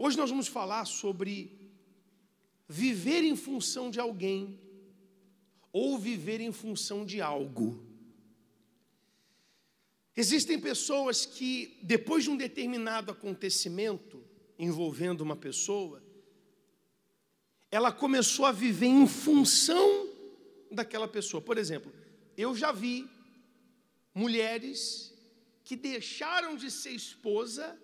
Hoje nós vamos falar sobre viver em função de alguém ou viver em função de algo. Existem pessoas que, depois de um determinado acontecimento envolvendo uma pessoa, ela começou a viver em função daquela pessoa. Por exemplo, eu já vi mulheres que deixaram de ser esposa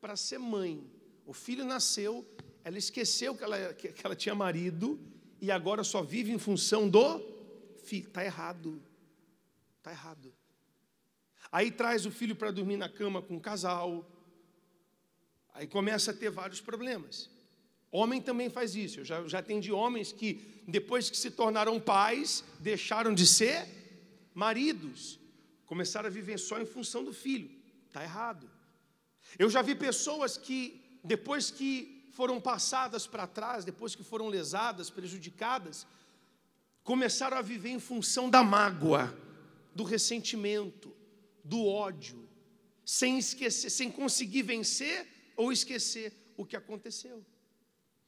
para ser mãe. O filho nasceu, ela esqueceu que ela, que, que ela tinha marido e agora só vive em função do filho. Está errado. Está errado. Aí traz o filho para dormir na cama com o casal. Aí começa a ter vários problemas. Homem também faz isso. Eu já, já atendi homens que, depois que se tornaram pais, deixaram de ser maridos. Começaram a viver só em função do filho. Está errado. Eu já vi pessoas que depois que foram passadas para trás, depois que foram lesadas, prejudicadas, começaram a viver em função da mágoa, do ressentimento, do ódio, sem esquecer, sem conseguir vencer ou esquecer o que aconteceu.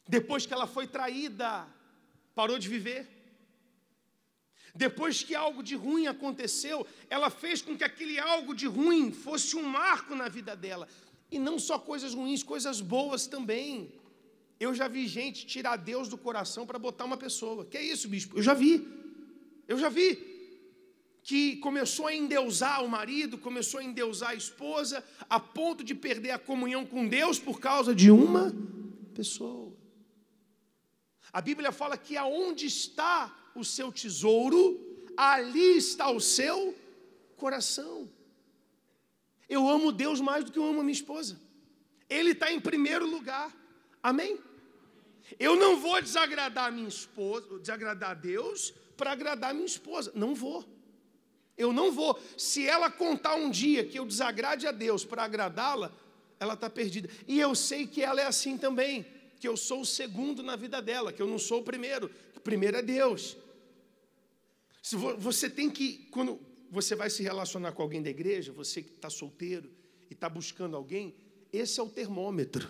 Depois que ela foi traída, parou de viver. Depois que algo de ruim aconteceu, ela fez com que aquele algo de ruim fosse um marco na vida dela. E não só coisas ruins, coisas boas também. Eu já vi gente tirar Deus do coração para botar uma pessoa. Que é isso, bispo? Eu já vi. Eu já vi. Que começou a endeusar o marido, começou a endeusar a esposa, a ponto de perder a comunhão com Deus por causa de uma pessoa. A Bíblia fala que aonde está o seu tesouro, ali está o seu coração. Eu amo Deus mais do que eu amo a minha esposa. Ele está em primeiro lugar. Amém? Eu não vou desagradar minha esposa, desagradar Deus para agradar minha esposa. Não vou. Eu não vou. Se ela contar um dia que eu desagrade a Deus para agradá-la, ela está perdida. E eu sei que ela é assim também, que eu sou o segundo na vida dela, que eu não sou o primeiro. O primeiro é Deus. Você tem que, quando, você vai se relacionar com alguém da igreja, você que está solteiro e está buscando alguém, esse é o termômetro.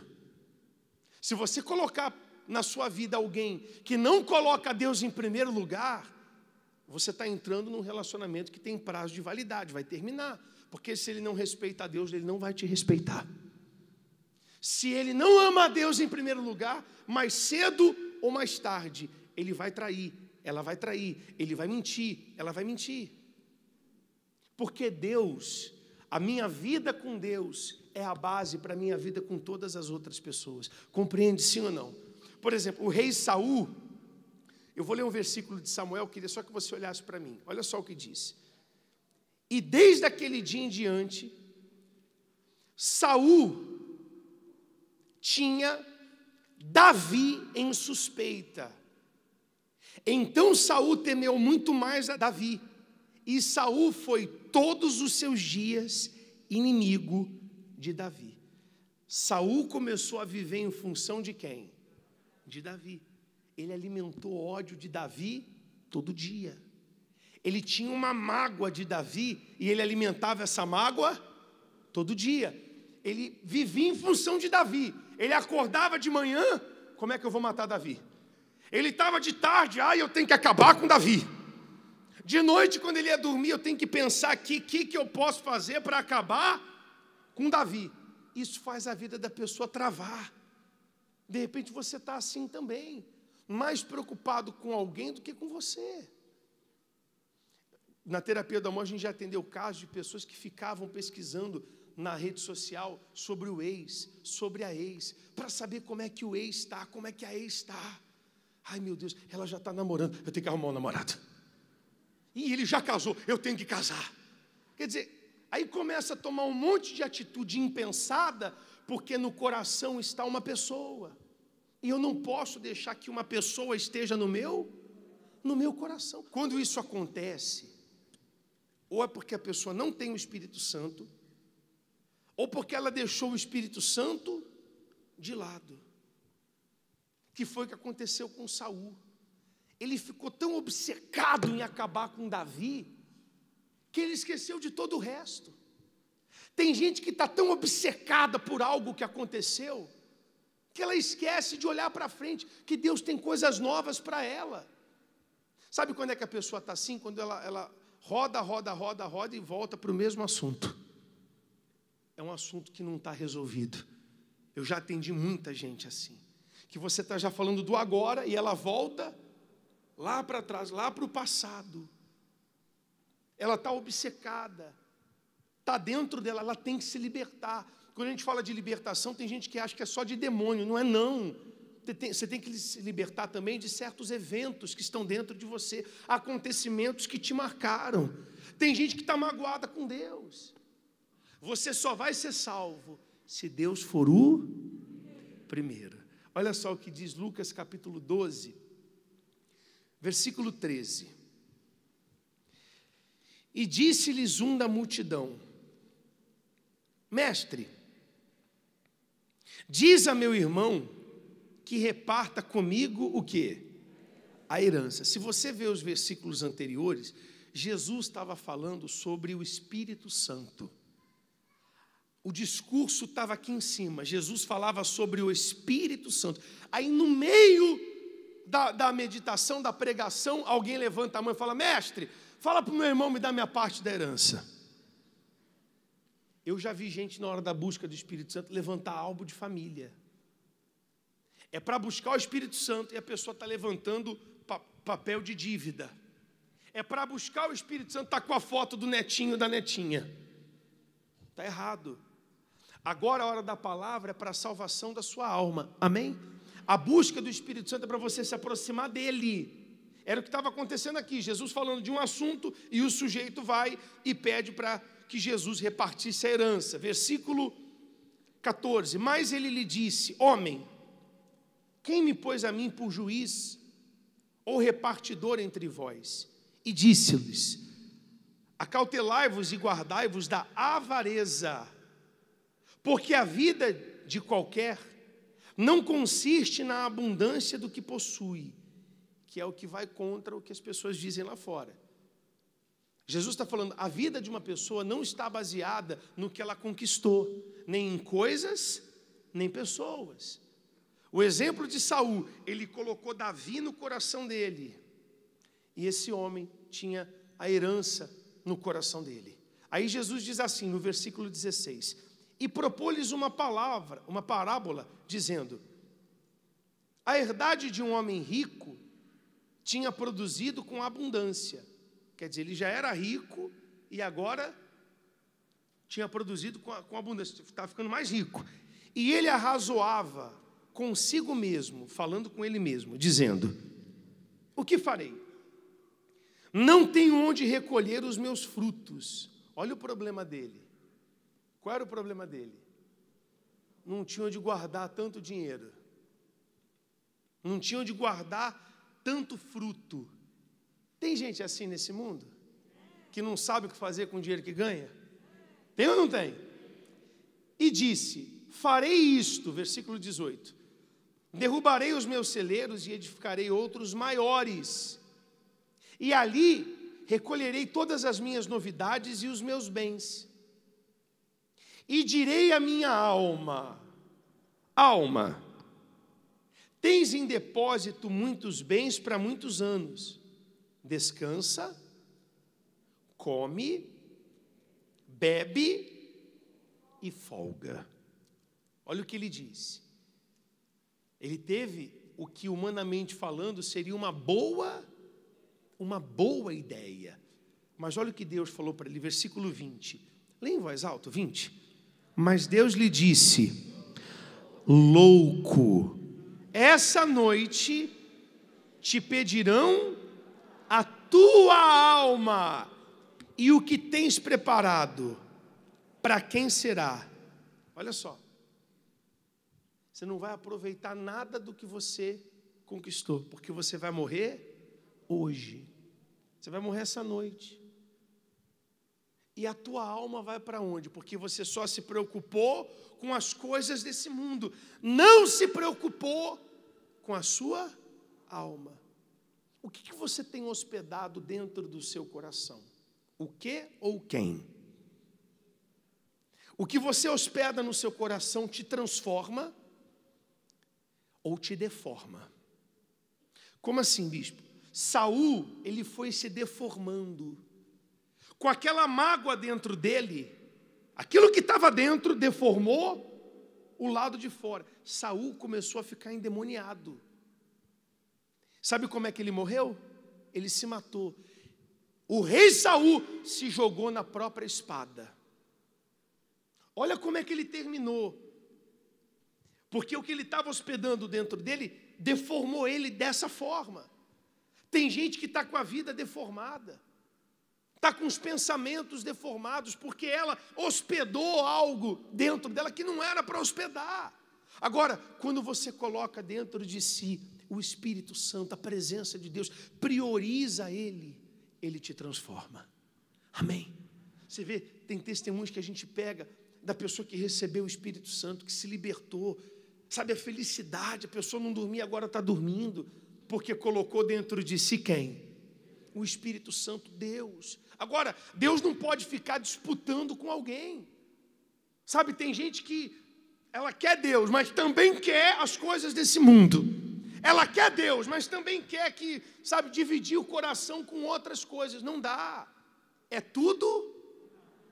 Se você colocar na sua vida alguém que não coloca Deus em primeiro lugar, você está entrando num relacionamento que tem prazo de validade, vai terminar. Porque se ele não respeita a Deus, ele não vai te respeitar. Se ele não ama a Deus em primeiro lugar, mais cedo ou mais tarde, ele vai trair, ela vai trair, ele vai mentir, ela vai mentir. Porque Deus, a minha vida com Deus, é a base para a minha vida com todas as outras pessoas. Compreende sim ou não? Por exemplo, o rei Saul, eu vou ler um versículo de Samuel, queria só que você olhasse para mim. Olha só o que diz. E desde aquele dia em diante, Saul tinha Davi em suspeita. Então Saul temeu muito mais a Davi. E Saul foi todos os seus dias inimigo de Davi. Saul começou a viver em função de quem? De Davi. Ele alimentou ódio de Davi todo dia. Ele tinha uma mágoa de Davi e ele alimentava essa mágoa todo dia. Ele vivia em função de Davi. Ele acordava de manhã, como é que eu vou matar Davi? Ele estava de tarde, ah, eu tenho que acabar com Davi. De noite, quando ele ia dormir, eu tenho que pensar aqui o que, que eu posso fazer para acabar com Davi. Isso faz a vida da pessoa travar. De repente você está assim também, mais preocupado com alguém do que com você. Na terapia do amor, a gente já atendeu casos de pessoas que ficavam pesquisando na rede social sobre o ex, sobre a ex, para saber como é que o ex está, como é que a ex está. Ai meu Deus, ela já está namorando, eu tenho que arrumar um namorado e ele já casou, eu tenho que casar. Quer dizer, aí começa a tomar um monte de atitude impensada, porque no coração está uma pessoa. E eu não posso deixar que uma pessoa esteja no meu no meu coração. Quando isso acontece, ou é porque a pessoa não tem o Espírito Santo, ou porque ela deixou o Espírito Santo de lado. Que foi o que aconteceu com Saul ele ficou tão obcecado em acabar com Davi, que ele esqueceu de todo o resto. Tem gente que está tão obcecada por algo que aconteceu, que ela esquece de olhar para frente, que Deus tem coisas novas para ela. Sabe quando é que a pessoa está assim? Quando ela, ela roda, roda, roda, roda e volta para o mesmo assunto. É um assunto que não está resolvido. Eu já atendi muita gente assim, que você está já falando do agora e ela volta lá para trás, lá para o passado. Ela está obcecada, está dentro dela, ela tem que se libertar. Quando a gente fala de libertação, tem gente que acha que é só de demônio, não é não. Você tem que se libertar também de certos eventos que estão dentro de você, acontecimentos que te marcaram. Tem gente que está magoada com Deus. Você só vai ser salvo se Deus for o primeiro. Olha só o que diz Lucas capítulo 12, Versículo 13. E disse-lhes um da multidão: Mestre, diz a meu irmão que reparta comigo o quê? A herança. Se você vê os versículos anteriores, Jesus estava falando sobre o Espírito Santo. O discurso estava aqui em cima. Jesus falava sobre o Espírito Santo. Aí no meio da, da meditação, da pregação, alguém levanta a mão e fala: Mestre, fala para o meu irmão me dar minha parte da herança. Eu já vi gente na hora da busca do Espírito Santo levantar algo de família. É para buscar o Espírito Santo e a pessoa está levantando pa papel de dívida. É para buscar o Espírito Santo, está com a foto do netinho da netinha. Está errado. Agora a hora da palavra é para a salvação da sua alma. Amém? A busca do Espírito Santo é para você se aproximar dele. Era o que estava acontecendo aqui. Jesus falando de um assunto e o sujeito vai e pede para que Jesus repartisse a herança. Versículo 14. Mas ele lhe disse: Homem, quem me pôs a mim por juiz ou repartidor entre vós? E disse-lhes: Acautelai-vos e guardai-vos da avareza, porque a vida de qualquer não consiste na abundância do que possui, que é o que vai contra o que as pessoas dizem lá fora. Jesus está falando, a vida de uma pessoa não está baseada no que ela conquistou, nem em coisas, nem pessoas. O exemplo de Saul, ele colocou Davi no coração dele. E esse homem tinha a herança no coração dele. Aí Jesus diz assim, no versículo 16: e propôs-lhes uma palavra, uma parábola, dizendo: A herdade de um homem rico tinha produzido com abundância. Quer dizer, ele já era rico e agora tinha produzido com, com abundância, estava tá ficando mais rico. E ele arrazoava consigo mesmo, falando com ele mesmo, dizendo: O que farei? Não tenho onde recolher os meus frutos. Olha o problema dele. Qual era o problema dele? Não tinha onde guardar tanto dinheiro. Não tinha onde guardar tanto fruto. Tem gente assim nesse mundo? Que não sabe o que fazer com o dinheiro que ganha? Tem ou não tem? E disse: Farei isto, versículo 18: Derrubarei os meus celeiros e edificarei outros maiores. E ali recolherei todas as minhas novidades e os meus bens. E direi à minha alma: Alma, tens em depósito muitos bens para muitos anos. Descansa, come, bebe e folga. Olha o que ele disse. Ele teve o que humanamente falando seria uma boa uma boa ideia. Mas olha o que Deus falou para ele, versículo 20. Leia em voz alta, 20. Mas Deus lhe disse: Louco, essa noite te pedirão a tua alma e o que tens preparado, para quem será? Olha só. Você não vai aproveitar nada do que você conquistou, porque você vai morrer hoje. Você vai morrer essa noite. E a tua alma vai para onde? Porque você só se preocupou com as coisas desse mundo, não se preocupou com a sua alma. O que, que você tem hospedado dentro do seu coração? O que ou quem? O que você hospeda no seu coração te transforma ou te deforma? Como assim, bispo? Saul, ele foi se deformando com aquela mágoa dentro dele, aquilo que estava dentro deformou o lado de fora. Saul começou a ficar endemoniado. Sabe como é que ele morreu? Ele se matou. O rei Saul se jogou na própria espada. Olha como é que ele terminou. Porque o que ele estava hospedando dentro dele deformou ele dessa forma. Tem gente que está com a vida deformada está com os pensamentos deformados, porque ela hospedou algo dentro dela que não era para hospedar. Agora, quando você coloca dentro de si o Espírito Santo, a presença de Deus, prioriza Ele, Ele te transforma. Amém? Você vê, tem testemunhos que a gente pega da pessoa que recebeu o Espírito Santo, que se libertou, sabe, a felicidade, a pessoa não dormia, agora está dormindo, porque colocou dentro de si quem? o Espírito Santo Deus. Agora, Deus não pode ficar disputando com alguém. Sabe, tem gente que ela quer Deus, mas também quer as coisas desse mundo. Ela quer Deus, mas também quer que, sabe, dividir o coração com outras coisas. Não dá. É tudo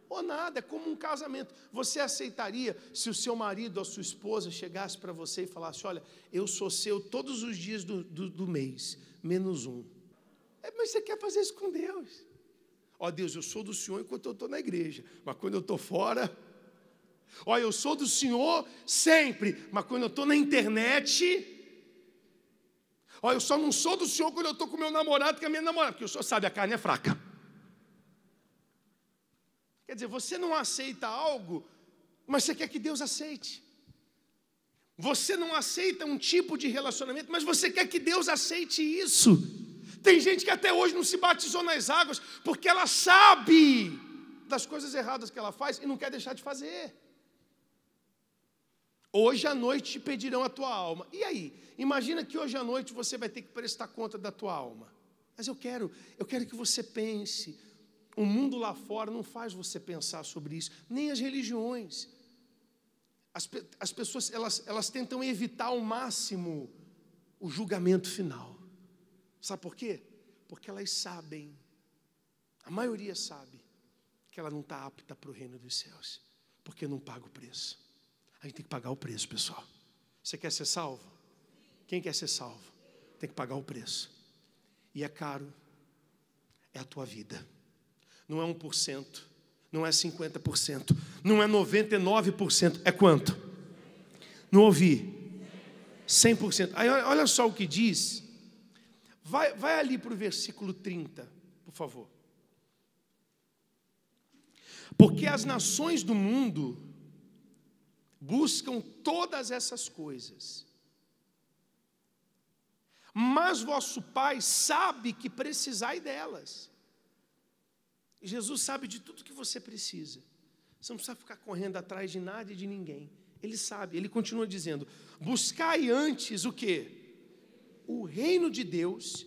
ou nada, é como um casamento. Você aceitaria se o seu marido ou a sua esposa chegasse para você e falasse: Olha, eu sou seu todos os dias do, do, do mês, menos um. É, mas você quer fazer isso com Deus. Ó Deus, eu sou do Senhor enquanto eu estou na igreja, mas quando eu estou fora. Ó, eu sou do Senhor sempre, mas quando eu estou na internet. Ó, eu só não sou do Senhor quando eu estou com meu namorado, com a é minha namorada, porque o Senhor sabe, a carne é fraca. Quer dizer, você não aceita algo, mas você quer que Deus aceite. Você não aceita um tipo de relacionamento, mas você quer que Deus aceite isso. Tem gente que até hoje não se batizou nas águas, porque ela sabe das coisas erradas que ela faz e não quer deixar de fazer. Hoje à noite te pedirão a tua alma. E aí? Imagina que hoje à noite você vai ter que prestar conta da tua alma. Mas eu quero, eu quero que você pense. O mundo lá fora não faz você pensar sobre isso, nem as religiões. As, as pessoas elas, elas tentam evitar ao máximo o julgamento final. Sabe por quê? Porque elas sabem, a maioria sabe, que ela não está apta para o reino dos céus, porque não paga o preço. A gente tem que pagar o preço, pessoal. Você quer ser salvo? Quem quer ser salvo? Tem que pagar o preço. E é caro, é a tua vida. Não é 1%, não é 50%, não é 99%, é quanto? Não ouvi. 100%. Aí olha só o que diz Vai, vai ali para o versículo 30, por favor. Porque as nações do mundo buscam todas essas coisas. Mas vosso Pai sabe que precisai delas. Jesus sabe de tudo que você precisa. Você não precisa ficar correndo atrás de nada e de ninguém. Ele sabe, ele continua dizendo: buscai antes o que? o reino de Deus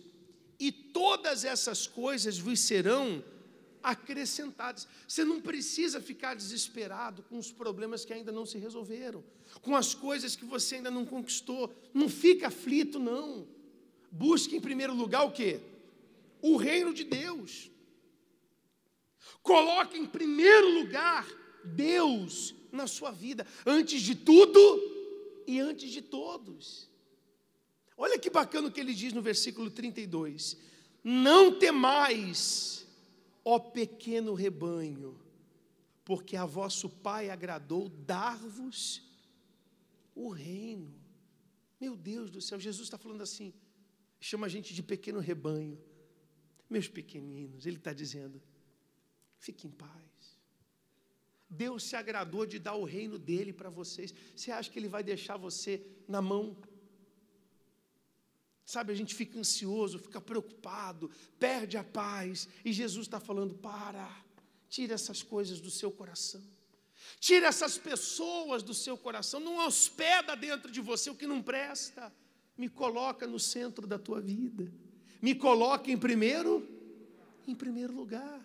e todas essas coisas vos serão acrescentadas. Você não precisa ficar desesperado com os problemas que ainda não se resolveram, com as coisas que você ainda não conquistou. Não fica aflito, não. Busque em primeiro lugar o quê? O reino de Deus. Coloque em primeiro lugar Deus na sua vida, antes de tudo e antes de todos. Olha que bacana o que ele diz no versículo 32. Não temais, ó pequeno rebanho, porque a vosso Pai agradou dar-vos o reino. Meu Deus do céu, Jesus está falando assim, chama a gente de pequeno rebanho. Meus pequeninos, ele está dizendo, fique em paz. Deus se agradou de dar o reino dele para vocês. Você acha que ele vai deixar você na mão Sabe, a gente fica ansioso, fica preocupado, perde a paz, e Jesus está falando: para, tira essas coisas do seu coração, tira essas pessoas do seu coração, não hospeda dentro de você o que não presta, me coloca no centro da tua vida, me coloca em primeiro, em primeiro lugar.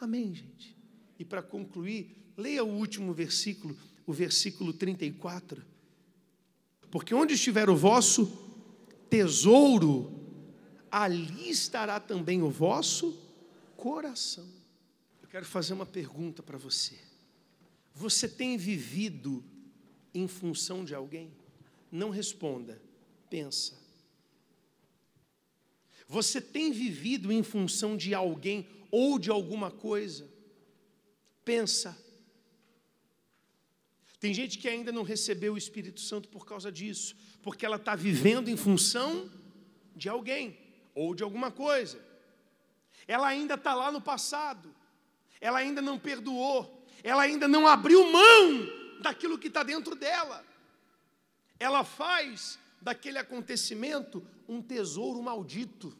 Amém, gente? E para concluir, leia o último versículo, o versículo 34. Porque onde estiver o vosso tesouro, ali estará também o vosso coração. Eu quero fazer uma pergunta para você. Você tem vivido em função de alguém? Não responda, pensa. Você tem vivido em função de alguém ou de alguma coisa? Pensa. Tem gente que ainda não recebeu o Espírito Santo por causa disso, porque ela está vivendo em função de alguém ou de alguma coisa. Ela ainda está lá no passado, ela ainda não perdoou, ela ainda não abriu mão daquilo que está dentro dela. Ela faz daquele acontecimento um tesouro maldito,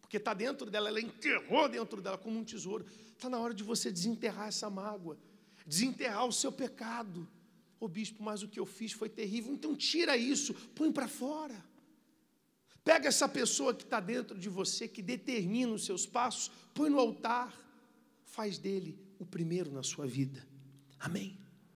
porque está dentro dela, ela enterrou dentro dela como um tesouro. Está na hora de você desenterrar essa mágoa, desenterrar o seu pecado Ô oh, bispo, mas o que eu fiz foi terrível. Então tira isso, põe para fora. Pega essa pessoa que está dentro de você, que determina os seus passos, põe no altar, faz dele o primeiro na sua vida. Amém.